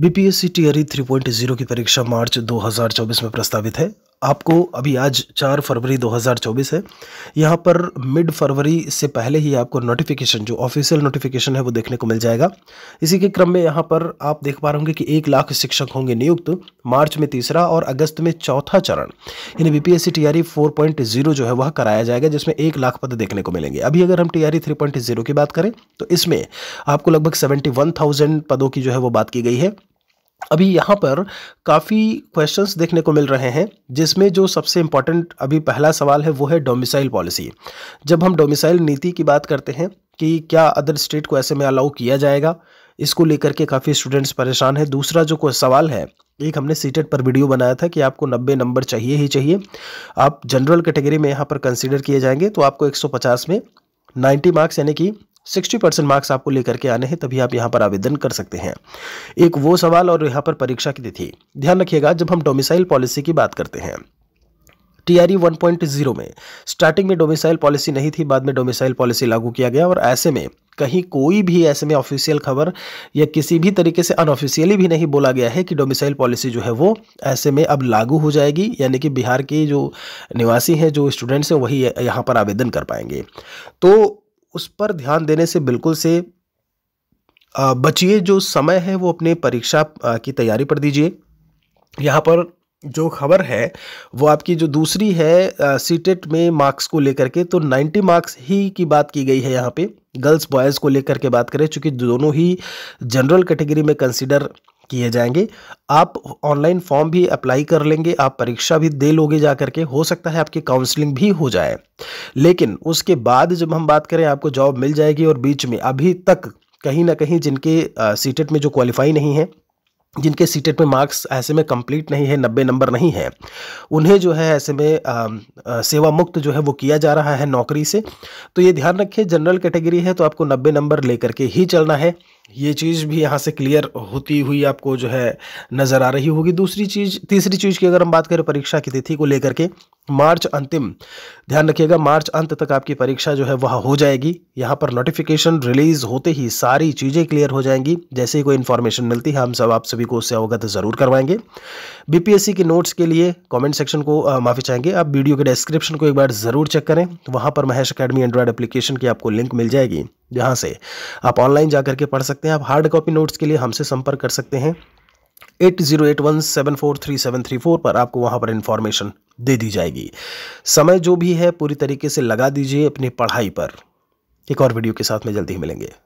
BPSC TRE 3.0 की परीक्षा मार्च 2024 में प्रस्तावित है आपको अभी आज चार फरवरी 2024 है यहाँ पर मिड फरवरी से पहले ही आपको नोटिफिकेशन जो ऑफिशियल नोटिफिकेशन है वो देखने को मिल जाएगा इसी के क्रम में यहाँ पर आप देख पा रहे होंगे कि एक लाख शिक्षक होंगे नियुक्त मार्च में तीसरा और अगस्त में चौथा चरण यानी बी पी एस जो है वह कराया जाएगा जिसमें एक लाख पद देखने को मिलेंगे अभी अगर हम टी आर e की बात करें तो इसमें आपको लगभग सेवेंटी पदों की जो है वो बात की गई है अभी यहाँ पर काफ़ी क्वेश्चंस देखने को मिल रहे हैं जिसमें जो सबसे इम्पॉर्टेंट अभी पहला सवाल है वो है डोमिसाइल पॉलिसी जब हम डोमिसाइल नीति की बात करते हैं कि क्या अदर स्टेट को ऐसे में अलाउ किया जाएगा इसको लेकर के काफ़ी स्टूडेंट्स परेशान हैं दूसरा जो कोई सवाल है एक हमने सीटेट पर वीडियो बनाया था कि आपको 90 नंबर चाहिए ही चाहिए आप जनरल कैटेगरी में यहाँ पर कंसिडर किए जाएंगे तो आपको एक में नाइन्टी मार्क्स यानी कि सिक्सटी परसेंट मार्क्स आपको लेकर के आने हैं तभी आप यहाँ पर आवेदन कर सकते हैं एक वो सवाल और यहाँ पर परीक्षा की तिथि ध्यान रखिएगा जब हम डोमिसाइल पॉलिसी की बात करते हैं टी 1.0 e में स्टार्टिंग में डोमिसाइल पॉलिसी नहीं थी बाद में डोमिसाइल पॉलिसी लागू किया गया और ऐसे में कहीं कोई भी ऐसे में ऑफिशियल खबर या किसी भी तरीके से अनऑफिशियली भी नहीं बोला गया है कि डोमिसाइल पॉलिसी जो है वो ऐसे में अब लागू हो जाएगी यानी कि बिहार के जो निवासी हैं जो स्टूडेंट्स हैं वही यहाँ पर आवेदन कर पाएंगे तो उस पर ध्यान देने से बिल्कुल से बचिए जो समय है वो अपने परीक्षा की तैयारी पर दीजिए यहाँ पर जो खबर है वो आपकी जो दूसरी है सीटेट e में मार्क्स को लेकर के तो 90 मार्क्स ही की बात की गई है यहाँ पे गर्ल्स बॉयज़ को लेकर के बात करें चूँकि दोनों ही जनरल कैटेगरी में कंसिडर किए जाएंगे आप ऑनलाइन फॉर्म भी अप्लाई कर लेंगे आप परीक्षा भी दे लोगे जा करके हो सकता है आपकी काउंसलिंग भी हो जाए लेकिन उसके बाद जब हम बात करें आपको जॉब मिल जाएगी और बीच में अभी तक कहीं ना कहीं जिनके सीटेट e में जो क्वालिफाई नहीं है जिनके सीटेट e में मार्क्स ऐसे में कंप्लीट नहीं है नब्बे नंबर नहीं है उन्हें जो है ऐसे में सेवा मुक्त जो है वो किया जा रहा है नौकरी से तो ये ध्यान रखिए जनरल कैटेगरी है तो आपको नब्बे नंबर लेकर के ही चलना है ये चीज़ भी यहाँ से क्लियर होती हुई आपको जो है नज़र आ रही होगी दूसरी चीज़ तीसरी चीज़ की अगर हम बात करें परीक्षा की तिथि को लेकर के मार्च अंतिम ध्यान रखिएगा मार्च अंत तक आपकी परीक्षा जो है वह हो जाएगी यहाँ पर नोटिफिकेशन रिलीज़ होते ही सारी चीज़ें क्लियर हो जाएंगी जैसे ही कोई इन्फॉर्मेशन मिलती है हम सब आप सभी को उससे अवगत ज़रूर करवाएंगे बीपीएससी के नोट्स के लिए कमेंट सेक्शन को माफ़ी चाहेंगे आप वीडियो के डिस्क्रिप्शन को एक बार ज़रूर चेक करें वहाँ पर महेश अकेडमी एंड्रॉयड एप्लीकेशन की आपको लिंक मिल जाएगी जहाँ से आप ऑनलाइन जा करके पढ़ सकते हैं आप हार्ड कॉपी नोट्स के लिए हमसे संपर्क कर सकते हैं eight zero eight one seven four three seven three four पर आपको वहाँ पर इन्फॉर्मेशन दे दी जाएगी समय जो भी है पूरी तरीके से लगा दीजिए अपनी पढ़ाई पर एक और वीडियो के साथ में जल्दी ही मिलेंगे